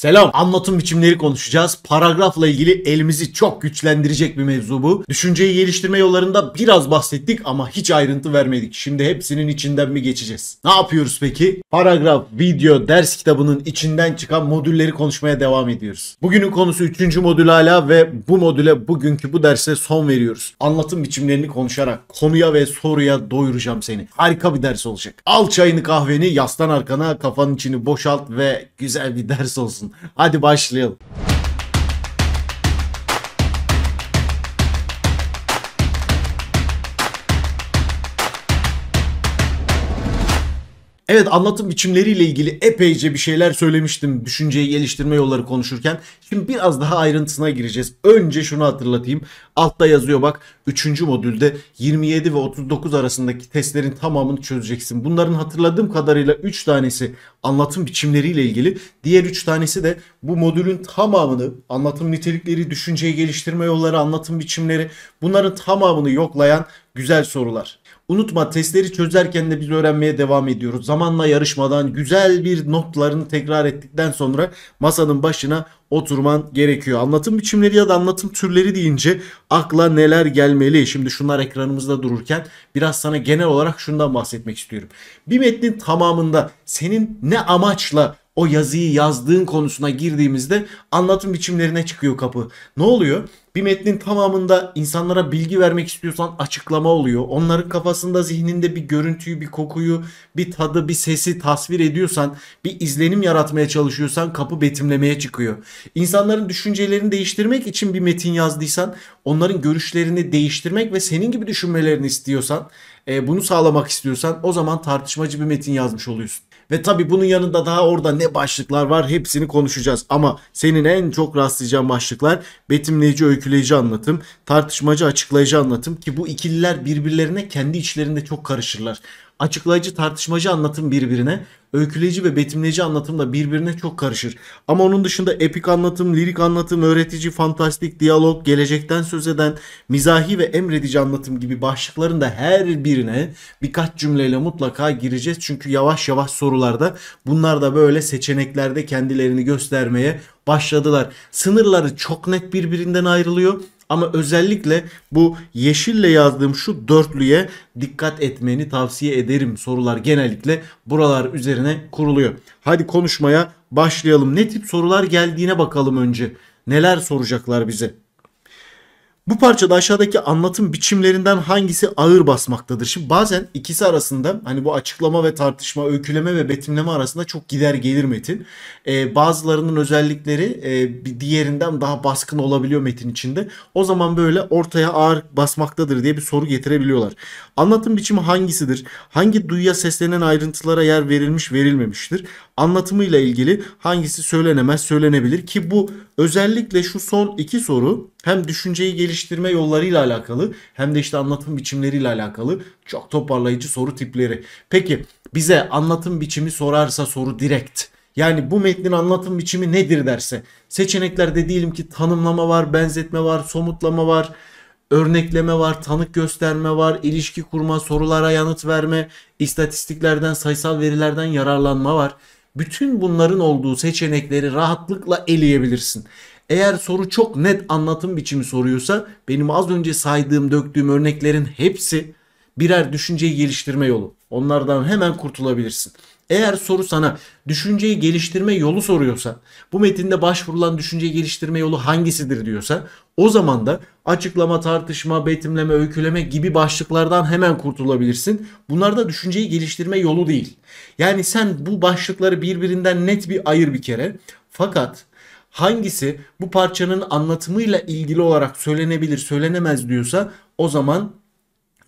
Selam. Anlatım biçimleri konuşacağız. Paragrafla ilgili elimizi çok güçlendirecek bir mevzu bu. Düşünceyi geliştirme yollarında biraz bahsettik ama hiç ayrıntı vermedik. Şimdi hepsinin içinden mi geçeceğiz? Ne yapıyoruz peki? Paragraf, video, ders kitabının içinden çıkan modülleri konuşmaya devam ediyoruz. Bugünün konusu 3. modül hala ve bu modüle bugünkü bu derse son veriyoruz. Anlatım biçimlerini konuşarak konuya ve soruya doyuracağım seni. Harika bir ders olacak. Al çayını kahveni, yastan arkana, kafanın içini boşalt ve güzel bir ders olsun. Hadi başlayalım. Evet anlatım biçimleriyle ilgili epeyce bir şeyler söylemiştim düşünceyi geliştirme yolları konuşurken. Şimdi biraz daha ayrıntısına gireceğiz. Önce şunu hatırlatayım. Altta yazıyor bak 3. modülde 27 ve 39 arasındaki testlerin tamamını çözeceksin. Bunların hatırladığım kadarıyla 3 tanesi anlatım biçimleriyle ilgili. Diğer 3 tanesi de bu modülün tamamını anlatım nitelikleri, düşünceyi geliştirme yolları, anlatım biçimleri bunların tamamını yoklayan güzel sorular. Unutma testleri çözerken de biz öğrenmeye devam ediyoruz. Zamanla yarışmadan güzel bir notlarını tekrar ettikten sonra masanın başına oturman gerekiyor. Anlatım biçimleri ya da anlatım türleri deyince akla neler gelmeli? Şimdi şunlar ekranımızda dururken biraz sana genel olarak şundan bahsetmek istiyorum. Bir metnin tamamında senin ne amaçla o yazıyı yazdığın konusuna girdiğimizde anlatım biçimlerine çıkıyor kapı. Ne oluyor? Bir metnin tamamında insanlara bilgi vermek istiyorsan açıklama oluyor. Onların kafasında, zihninde bir görüntüyü, bir kokuyu, bir tadı, bir sesi tasvir ediyorsan, bir izlenim yaratmaya çalışıyorsan kapı betimlemeye çıkıyor. İnsanların düşüncelerini değiştirmek için bir metin yazdıysan, onların görüşlerini değiştirmek ve senin gibi düşünmelerini istiyorsan, e, bunu sağlamak istiyorsan o zaman tartışmacı bir metin yazmış oluyorsun. Ve tabii bunun yanında daha orada ne başlıklar var hepsini konuşacağız. Ama senin en çok rastlayacağın başlıklar betimleyici, öyküleyici anlatım, tartışmacı, açıklayıcı anlatım ki bu ikililer birbirlerine kendi içlerinde çok karışırlar açıklayıcı tartışmacı anlatım birbirine, öyküleyici ve betimleyici anlatım da birbirine çok karışır. Ama onun dışında epik anlatım, lirik anlatım, öğretici, fantastik, diyalog, gelecekten söz eden, mizahi ve emredici anlatım gibi başlıkların da her birine birkaç cümleyle mutlaka gireceğiz. Çünkü yavaş yavaş sorularda bunlar da böyle seçeneklerde kendilerini göstermeye başladılar. Sınırları çok net birbirinden ayrılıyor. Ama özellikle bu yeşille yazdığım şu dörtlüye dikkat etmeni tavsiye ederim. Sorular genellikle buralar üzerine kuruluyor. Hadi konuşmaya başlayalım. Ne tip sorular geldiğine bakalım önce. Neler soracaklar bize? Bu parçada aşağıdaki anlatım biçimlerinden hangisi ağır basmaktadır? Şimdi bazen ikisi arasında hani bu açıklama ve tartışma, öyküleme ve betimleme arasında çok gider gelir metin. Ee, bazılarının özellikleri e, bir diğerinden daha baskın olabiliyor metin içinde. O zaman böyle ortaya ağır basmaktadır diye bir soru getirebiliyorlar. Anlatım biçimi hangisidir? Hangi duyuya seslenen ayrıntılara yer verilmiş verilmemiştir? Anlatımıyla ilgili hangisi söylenemez söylenebilir ki bu özellikle şu son iki soru hem düşünceyi geliştirme yollarıyla alakalı hem de işte anlatım biçimleriyle alakalı çok toparlayıcı soru tipleri. Peki bize anlatım biçimi sorarsa soru direkt. Yani bu metnin anlatım biçimi nedir derse seçeneklerde diyelim ki tanımlama var, benzetme var, somutlama var, örnekleme var, tanık gösterme var, ilişki kurma, sorulara yanıt verme, istatistiklerden, sayısal verilerden yararlanma var. Bütün bunların olduğu seçenekleri rahatlıkla eleyebilirsin. Eğer soru çok net anlatım biçimi soruyorsa benim az önce saydığım döktüğüm örneklerin hepsi birer düşünceyi geliştirme yolu. Onlardan hemen kurtulabilirsin. Eğer soru sana düşünceyi geliştirme yolu soruyorsa, bu metinde başvurulan düşünce geliştirme yolu hangisidir diyorsa, o zaman da açıklama, tartışma, betimleme, öyküleme gibi başlıklardan hemen kurtulabilirsin. Bunlar da düşünceyi geliştirme yolu değil. Yani sen bu başlıkları birbirinden net bir ayır bir kere. Fakat hangisi bu parçanın anlatımıyla ilgili olarak söylenebilir söylenemez diyorsa o zaman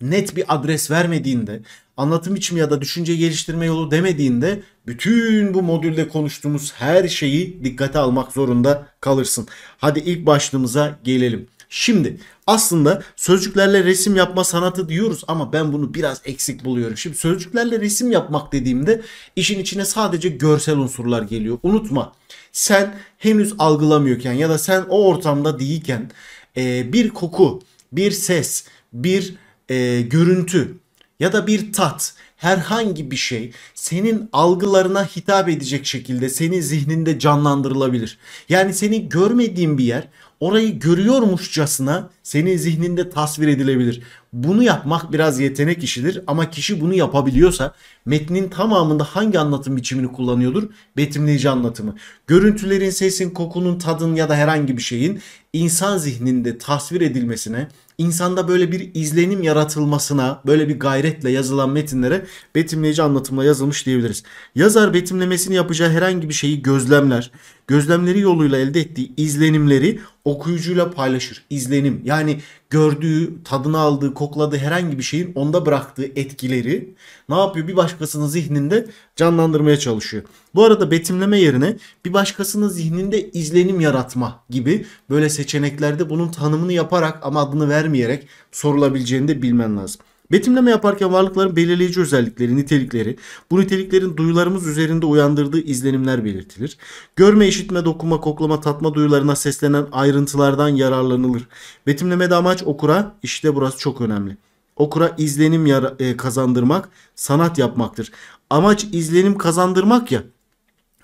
net bir adres vermediğinde, anlatım biçimi ya da düşünce geliştirme yolu demediğinde bütün bu modülde konuştuğumuz her şeyi dikkate almak zorunda kalırsın. Hadi ilk başlığımıza gelelim. Şimdi aslında sözcüklerle resim yapma sanatı diyoruz ama ben bunu biraz eksik buluyorum. Şimdi sözcüklerle resim yapmak dediğimde işin içine sadece görsel unsurlar geliyor. Unutma sen henüz algılamıyorken ya da sen o ortamda değilken e, bir koku, bir ses, bir e, görüntü ya da bir tat herhangi bir şey senin algılarına hitap edecek şekilde senin zihninde canlandırılabilir. Yani seni görmediğin bir yer orayı görüyormuşçasına senin zihninde tasvir edilebilir. Bunu yapmak biraz yetenek işidir ama kişi bunu yapabiliyorsa metnin tamamında hangi anlatım biçimini kullanıyordur? Betimleyici anlatımı. Görüntülerin, sesin, kokunun, tadın ya da herhangi bir şeyin insan zihninde tasvir edilmesine, insanda böyle bir izlenim yaratılmasına, böyle bir gayretle yazılan metinlere betimleyici anlatımla yazılmış diyebiliriz. Yazar betimlemesini yapacağı herhangi bir şeyi gözlemler. Gözlemleri yoluyla elde ettiği izlenimleri okuyucuyla paylaşır. İzlenim yani yani gördüğü, tadını aldığı, kokladığı herhangi bir şeyin onda bıraktığı etkileri ne yapıyor? Bir başkasının zihninde canlandırmaya çalışıyor. Bu arada betimleme yerine bir başkasının zihninde izlenim yaratma gibi böyle seçeneklerde bunun tanımını yaparak ama adını vermeyerek sorulabileceğini de bilmen lazım. Betimleme yaparken varlıkların belirleyici özellikleri, nitelikleri, bu niteliklerin duyularımız üzerinde uyandırdığı izlenimler belirtilir. Görme, işitme, dokunma, koklama, tatma duyularına seslenen ayrıntılardan yararlanılır. Betimlemede amaç okura, işte burası çok önemli. Okura izlenim e, kazandırmak, sanat yapmaktır. Amaç izlenim kazandırmak ya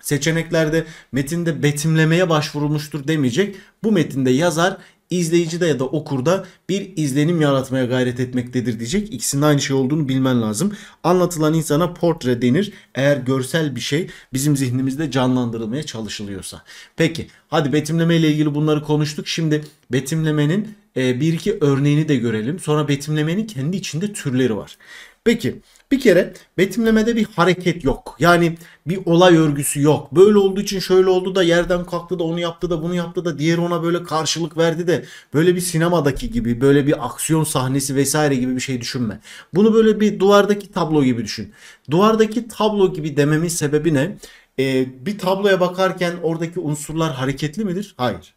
seçeneklerde metinde betimlemeye başvurulmuştur demeyecek. Bu metinde yazar izleyicide ya da okurda bir izlenim yaratmaya gayret etmektedir diyecek. İkisinin aynı şey olduğunu bilmen lazım. Anlatılan insana portre denir. Eğer görsel bir şey bizim zihnimizde canlandırılmaya çalışılıyorsa. Peki hadi betimleme ile ilgili bunları konuştuk. Şimdi betimlemenin e, bir iki örneğini de görelim. Sonra betimlemenin kendi içinde türleri var. Peki bir kere betimlemede bir hareket yok. Yani bir olay örgüsü yok. Böyle olduğu için şöyle oldu da yerden kalktı da onu yaptı da bunu yaptı da diğer ona böyle karşılık verdi de böyle bir sinemadaki gibi böyle bir aksiyon sahnesi vesaire gibi bir şey düşünme. Bunu böyle bir duvardaki tablo gibi düşün. Duvardaki tablo gibi dememin sebebi ne? Ee, bir tabloya bakarken oradaki unsurlar hareketli midir? Hayır.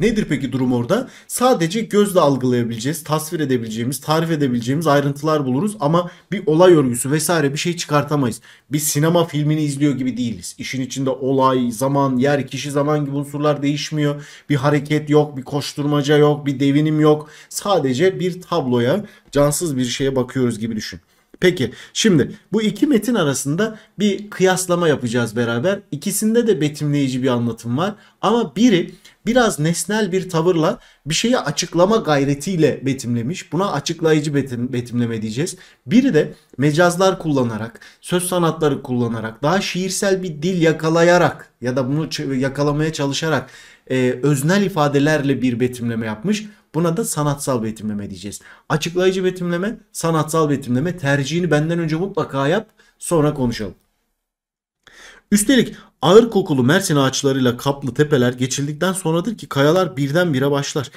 Nedir peki durum orada? Sadece gözle algılayabileceğiz, tasvir edebileceğimiz, tarif edebileceğimiz ayrıntılar buluruz ama bir olay örgüsü vesaire bir şey çıkartamayız. Bir sinema filmini izliyor gibi değiliz. İşin içinde olay, zaman, yer, kişi, zaman gibi unsurlar değişmiyor. Bir hareket yok, bir koşturmaca yok, bir devinim yok. Sadece bir tabloya, cansız bir şeye bakıyoruz gibi düşün. Peki şimdi bu iki metin arasında bir kıyaslama yapacağız beraber. İkisinde de betimleyici bir anlatım var ama biri biraz nesnel bir tavırla bir şeyi açıklama gayretiyle betimlemiş. Buna açıklayıcı betim, betimleme diyeceğiz. Biri de mecazlar kullanarak, söz sanatları kullanarak, daha şiirsel bir dil yakalayarak ya da bunu yakalamaya çalışarak e, öznel ifadelerle bir betimleme yapmış. Buna da sanatsal betimleme diyeceğiz. Açıklayıcı betimleme, sanatsal betimleme tercihini benden önce mutlaka yap sonra konuşalım. Üstelik ağır kokulu Mersin ağaçlarıyla kaplı tepeler geçildikten sonradır ki kayalar birdenbire başlar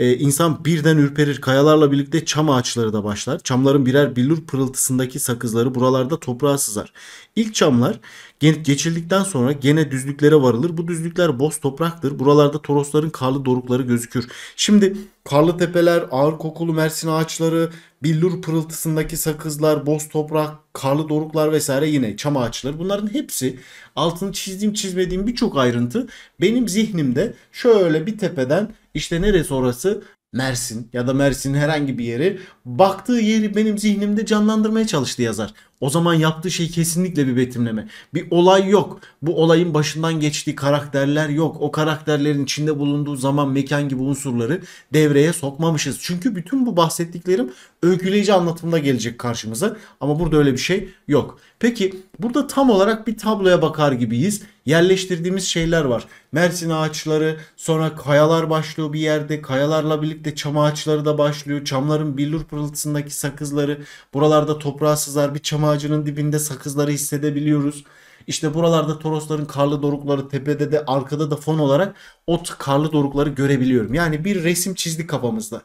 e, insan birden ürperir. Kayalarla birlikte çam ağaçları da başlar. Çamların birer billur pırıltısındaki sakızları buralarda toprağa sızar. İlk çamlar geçildikten sonra gene düzlüklere varılır. Bu düzlükler boz topraktır. Buralarda torosların karlı dorukları gözükür. Şimdi Karlı tepeler, ağır kokulu Mersin ağaçları, billur pırıltısındaki sakızlar, boz toprak, karlı doruklar vesaire yine çam ağaçları. Bunların hepsi altını çizdiğim çizmediğim birçok ayrıntı benim zihnimde şöyle bir tepeden işte neresi orası Mersin ya da Mersin'in herhangi bir yeri baktığı yeri benim zihnimde canlandırmaya çalıştı yazar. O zaman yaptığı şey kesinlikle bir betimleme. Bir olay yok. Bu olayın başından geçtiği karakterler yok. O karakterlerin içinde bulunduğu zaman mekan gibi unsurları devreye sokmamışız. Çünkü bütün bu bahsettiklerim öyküleyici anlatımda gelecek karşımıza. Ama burada öyle bir şey yok. Peki burada tam olarak bir tabloya bakar gibiyiz. Yerleştirdiğimiz şeyler var. Mersin ağaçları, sonra kayalar başlıyor bir yerde. Kayalarla birlikte çam ağaçları da başlıyor. Çamların billur pırıltısındaki sakızları, buralarda toprağa sızar bir çam ağacının dibinde sakızları hissedebiliyoruz. İşte buralarda Torosların karlı dorukları tepede de arkada da fon olarak o karlı dorukları görebiliyorum. Yani bir resim çizdi kafamızda.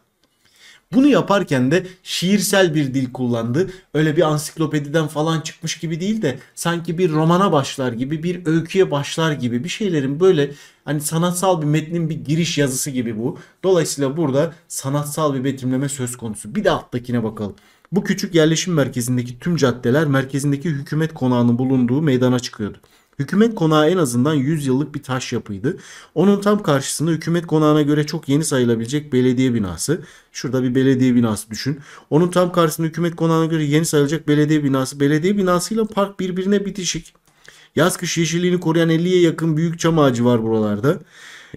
Bunu yaparken de şiirsel bir dil kullandı. Öyle bir ansiklopediden falan çıkmış gibi değil de sanki bir romana başlar gibi, bir öyküye başlar gibi bir şeylerin böyle hani sanatsal bir metnin bir giriş yazısı gibi bu. Dolayısıyla burada sanatsal bir betimleme söz konusu. Bir de alttakine bakalım. Bu küçük yerleşim merkezindeki tüm caddeler merkezindeki hükümet konağının bulunduğu meydana çıkıyordu. Hükümet konağı en azından 100 yıllık bir taş yapıydı. Onun tam karşısında hükümet konağına göre çok yeni sayılabilecek belediye binası. Şurada bir belediye binası düşün. Onun tam karşısında hükümet konağına göre yeni sayılacak belediye binası. Belediye binasıyla park birbirine bitişik. Yaz kış yeşilliğini koruyan 50'ye yakın büyük çam ağacı var buralarda.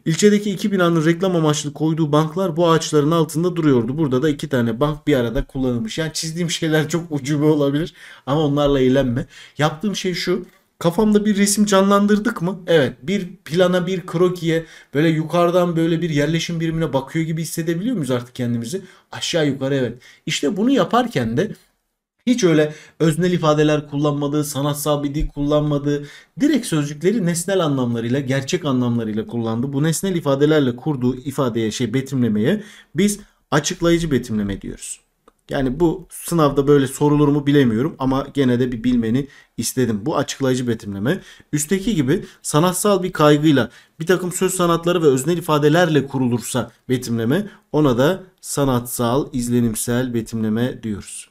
İlçedeki iki binanın reklam amaçlı koyduğu banklar bu ağaçların altında duruyordu. Burada da iki tane bank bir arada kullanılmış. Yani çizdiğim şeyler çok ucube olabilir ama onlarla eğlenme. Yaptığım şey şu. Kafamda bir resim canlandırdık mı? Evet. Bir plana, bir krokiye böyle yukarıdan böyle bir yerleşim birimine bakıyor gibi hissedebiliyor muyuz artık kendimizi? Aşağı yukarı evet. İşte bunu yaparken de hiç öyle öznel ifadeler kullanmadığı, sanatsal bir dil kullanmadığı, direkt sözcükleri nesnel anlamlarıyla, gerçek anlamlarıyla kullandı. Bu nesnel ifadelerle kurduğu ifadeye, şey betimlemeye biz açıklayıcı betimleme diyoruz. Yani bu sınavda böyle sorulur mu bilemiyorum ama gene de bir bilmeni istedim. Bu açıklayıcı betimleme. Üstteki gibi sanatsal bir kaygıyla bir takım söz sanatları ve öznel ifadelerle kurulursa betimleme ona da sanatsal izlenimsel betimleme diyoruz.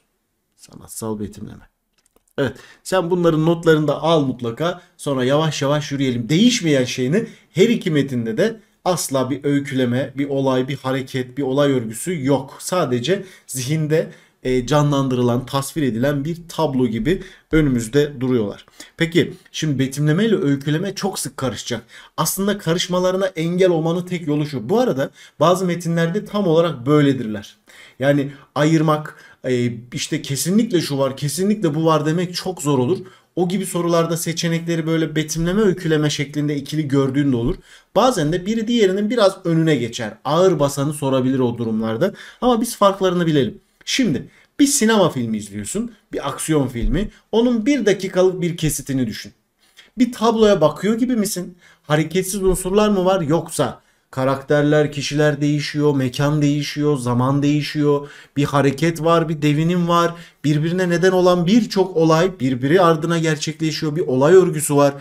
Sanatsal betimleme. Evet sen bunların notlarını da al mutlaka sonra yavaş yavaş yürüyelim. Değişmeyen şeyini her iki metinde de asla bir öyküleme, bir olay, bir hareket, bir olay örgüsü yok. Sadece zihinde e, canlandırılan, tasvir edilen bir tablo gibi önümüzde duruyorlar. Peki şimdi betimleme ile öyküleme çok sık karışacak. Aslında karışmalarına engel olmanın tek yolu şu. Bu arada bazı metinlerde tam olarak böyledirler. Yani ayırmak, e, işte kesinlikle şu var, kesinlikle bu var demek çok zor olur. O gibi sorularda seçenekleri böyle betimleme öyküleme şeklinde ikili gördüğün de olur. Bazen de biri diğerinin biraz önüne geçer. Ağır basanı sorabilir o durumlarda. Ama biz farklarını bilelim. Şimdi bir sinema filmi izliyorsun. Bir aksiyon filmi. Onun bir dakikalık bir kesitini düşün. Bir tabloya bakıyor gibi misin? Hareketsiz unsurlar mı var yoksa Karakterler, kişiler değişiyor, mekan değişiyor, zaman değişiyor. Bir hareket var, bir devinim var. Birbirine neden olan birçok olay birbiri ardına gerçekleşiyor. Bir olay örgüsü var.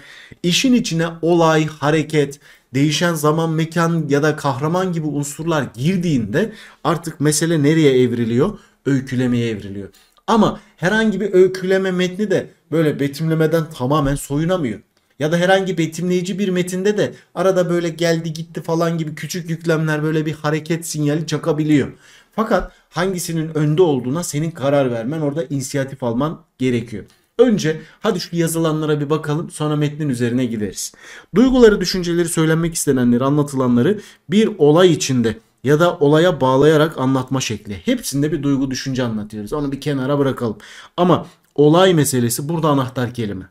İşin içine olay, hareket, değişen zaman, mekan ya da kahraman gibi unsurlar girdiğinde artık mesele nereye evriliyor? Öykülemeye evriliyor. Ama herhangi bir öyküleme metni de böyle betimlemeden tamamen soyunamıyor ya da herhangi betimleyici bir metinde de arada böyle geldi gitti falan gibi küçük yüklemler böyle bir hareket sinyali çakabiliyor. Fakat hangisinin önde olduğuna senin karar vermen orada inisiyatif alman gerekiyor. Önce hadi şu yazılanlara bir bakalım sonra metnin üzerine gideriz. Duyguları, düşünceleri, söylenmek istenenleri, anlatılanları bir olay içinde ya da olaya bağlayarak anlatma şekli. Hepsinde bir duygu düşünce anlatıyoruz. Onu bir kenara bırakalım. Ama olay meselesi burada anahtar kelime.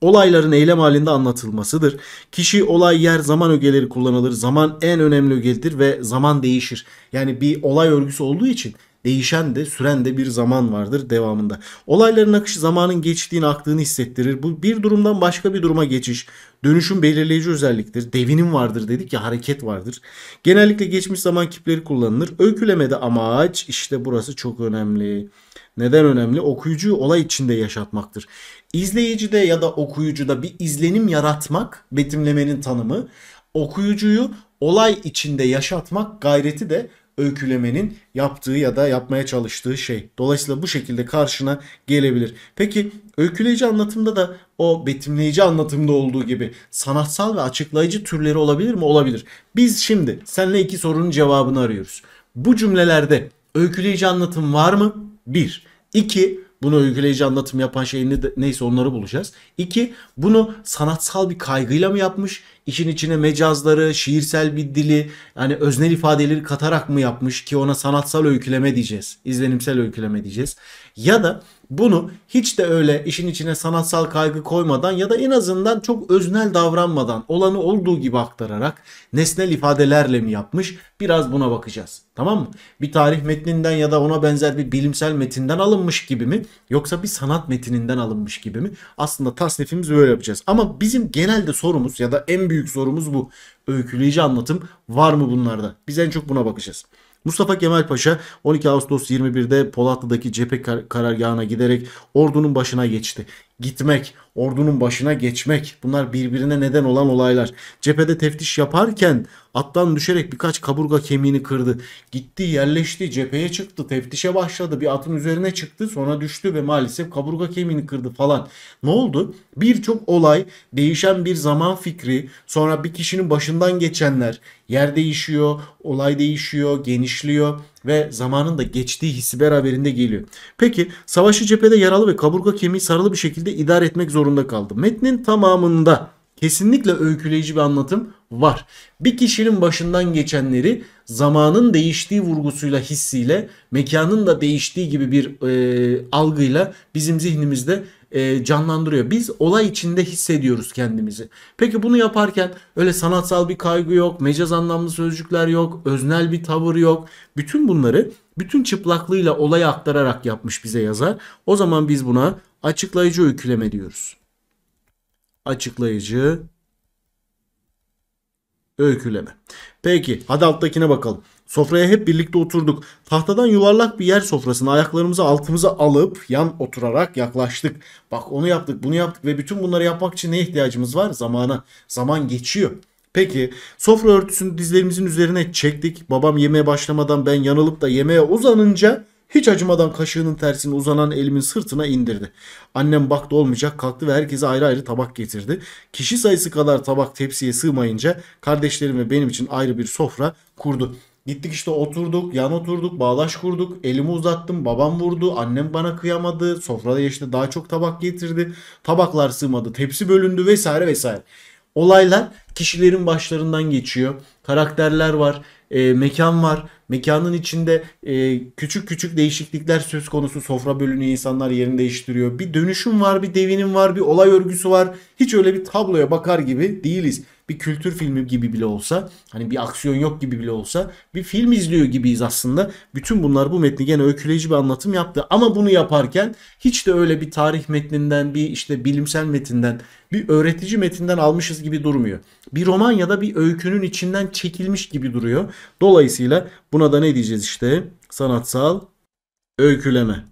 Olayların eylem halinde anlatılmasıdır. Kişi, olay, yer, zaman ögeleri kullanılır. Zaman en önemli ögedir ve zaman değişir. Yani bir olay örgüsü olduğu için değişen de süren de bir zaman vardır devamında. Olayların akışı zamanın geçtiğini aktığını hissettirir. Bu bir durumdan başka bir duruma geçiş, dönüşüm belirleyici özelliktir. Devinim vardır dedik ya hareket vardır. Genellikle geçmiş zaman kipleri kullanılır. Öykülemede amaç işte burası çok önemli. Neden önemli? Okuyucuyu olay içinde yaşatmaktır. İzleyicide ya da okuyucuda bir izlenim yaratmak betimlemenin tanımı. Okuyucuyu olay içinde yaşatmak gayreti de öykülemenin yaptığı ya da yapmaya çalıştığı şey. Dolayısıyla bu şekilde karşına gelebilir. Peki öyküleyici anlatımda da o betimleyici anlatımda olduğu gibi sanatsal ve açıklayıcı türleri olabilir mi? Olabilir. Biz şimdi seninle iki sorunun cevabını arıyoruz. Bu cümlelerde öyküleyici anlatım var mı? Bir. İki, bunu öyküleyici anlatım yapan şey ne, neyse onları bulacağız. İki, bunu sanatsal bir kaygıyla mı yapmış? İşin içine mecazları, şiirsel bir dili, yani öznel ifadeleri katarak mı yapmış ki ona sanatsal öyküleme diyeceğiz, izlenimsel öyküleme diyeceğiz. Ya da bunu hiç de öyle işin içine sanatsal kaygı koymadan ya da en azından çok öznel davranmadan olanı olduğu gibi aktararak nesnel ifadelerle mi yapmış biraz buna bakacağız. Tamam mı? Bir tarih metninden ya da ona benzer bir bilimsel metinden alınmış gibi mi? Yoksa bir sanat metininden alınmış gibi mi? Aslında tasnifimizi böyle yapacağız. Ama bizim genelde sorumuz ya da en büyük sorumuz bu. Öyküleyici anlatım var mı bunlarda? Biz en çok buna bakacağız. Mustafa Kemal Paşa 12 Ağustos 21'de Polatlı'daki cephe kar karargahına giderek ordunun başına geçti gitmek, ordunun başına geçmek bunlar birbirine neden olan olaylar. Cephede teftiş yaparken attan düşerek birkaç kaburga kemiğini kırdı. Gitti yerleşti cepheye çıktı teftişe başladı bir atın üzerine çıktı sonra düştü ve maalesef kaburga kemiğini kırdı falan. Ne oldu? Birçok olay değişen bir zaman fikri sonra bir kişinin başından geçenler yer değişiyor olay değişiyor genişliyor ve zamanın da geçtiği hissi beraberinde geliyor. Peki savaşı cephede yaralı ve kaburga kemiği sarılı bir şekilde idare etmek zorunda kaldı. Metnin tamamında kesinlikle öyküleyici bir anlatım var. Bir kişinin başından geçenleri zamanın değiştiği vurgusuyla hissiyle mekanın da değiştiği gibi bir e, algıyla bizim zihnimizde e, canlandırıyor. Biz olay içinde hissediyoruz kendimizi. Peki bunu yaparken öyle sanatsal bir kaygı yok, mecaz anlamlı sözcükler yok, öznel bir tavır yok. Bütün bunları bütün çıplaklığıyla olaya aktararak yapmış bize yazar. O zaman biz buna açıklayıcı öyküleme diyoruz. Açıklayıcı öyküleme. Peki hadi alttakine bakalım. Sofraya hep birlikte oturduk. Tahtadan yuvarlak bir yer sofrasına ayaklarımızı altımıza alıp yan oturarak yaklaştık. Bak onu yaptık, bunu yaptık ve bütün bunları yapmak için ne ihtiyacımız var? Zamana. Zaman geçiyor. Peki sofra örtüsünü dizlerimizin üzerine çektik. Babam yemeğe başlamadan ben yanılıp da yemeğe uzanınca hiç acımadan kaşığının tersini uzanan elimin sırtına indirdi. Annem baktı olmayacak kalktı ve herkese ayrı ayrı tabak getirdi. Kişi sayısı kadar tabak tepsiye sığmayınca kardeşlerim ve benim için ayrı bir sofra kurdu. Gittik işte oturduk, yan oturduk, bağlaş kurduk. Elimi uzattım, babam vurdu, annem bana kıyamadı. Sofrada işte daha çok tabak getirdi. Tabaklar sığmadı, tepsi bölündü vesaire vesaire. Olaylar kişilerin başlarından geçiyor. Karakterler var, e, mekan var. Mekanın içinde e, küçük küçük değişiklikler söz konusu. Sofra bölünüyor, insanlar yerini değiştiriyor. Bir dönüşüm var, bir devinim var, bir olay örgüsü var. Hiç öyle bir tabloya bakar gibi değiliz bir kültür filmi gibi bile olsa hani bir aksiyon yok gibi bile olsa bir film izliyor gibiyiz aslında. Bütün bunlar bu metni gene öyküleyici bir anlatım yaptı ama bunu yaparken hiç de öyle bir tarih metninden bir işte bilimsel metinden bir öğretici metinden almışız gibi durmuyor. Bir roman ya da bir öykünün içinden çekilmiş gibi duruyor. Dolayısıyla buna da ne diyeceğiz işte sanatsal öyküleme.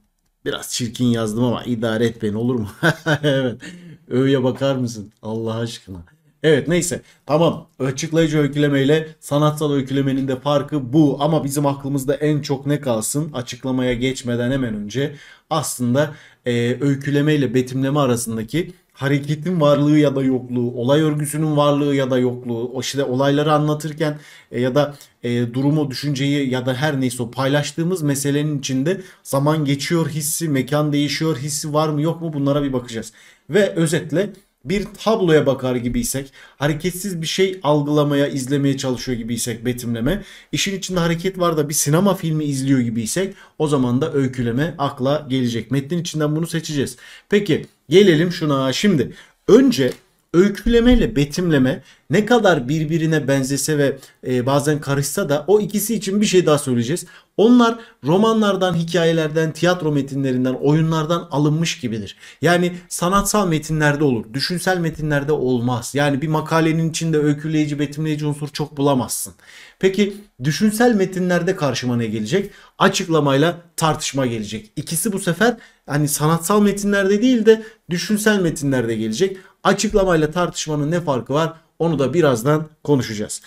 Biraz çirkin yazdım ama idare et beni olur mu? evet. Öğüye bakar mısın? Allah aşkına. Evet neyse tamam açıklayıcı öyküleme ile sanatsal öykülemenin de farkı bu ama bizim aklımızda en çok ne kalsın açıklamaya geçmeden hemen önce aslında e, öyküleme ile betimleme arasındaki hareketin varlığı ya da yokluğu, olay örgüsünün varlığı ya da yokluğu, o işte olayları anlatırken e, ya da e, durumu, düşünceyi ya da her neyse o paylaştığımız meselenin içinde zaman geçiyor hissi, mekan değişiyor hissi var mı yok mu bunlara bir bakacağız. Ve özetle bir tabloya bakar gibiysek, hareketsiz bir şey algılamaya, izlemeye çalışıyor gibiysek betimleme, işin içinde hareket var da bir sinema filmi izliyor gibiysek o zaman da öyküleme akla gelecek. Metnin içinden bunu seçeceğiz. Peki gelelim şuna şimdi. Önce Öyküleme ile betimleme ne kadar birbirine benzese ve e, bazen karışsa da o ikisi için bir şey daha söyleyeceğiz. Onlar romanlardan, hikayelerden, tiyatro metinlerinden, oyunlardan alınmış gibidir. Yani sanatsal metinlerde olur, düşünsel metinlerde olmaz. Yani bir makalenin içinde öyküleyici, betimleyici unsur çok bulamazsın. Peki düşünsel metinlerde karşıma ne gelecek? Açıklamayla tartışma gelecek. İkisi bu sefer hani sanatsal metinlerde değil de düşünsel metinlerde gelecek. Açıklamayla tartışmanın ne farkı var onu da birazdan konuşacağız.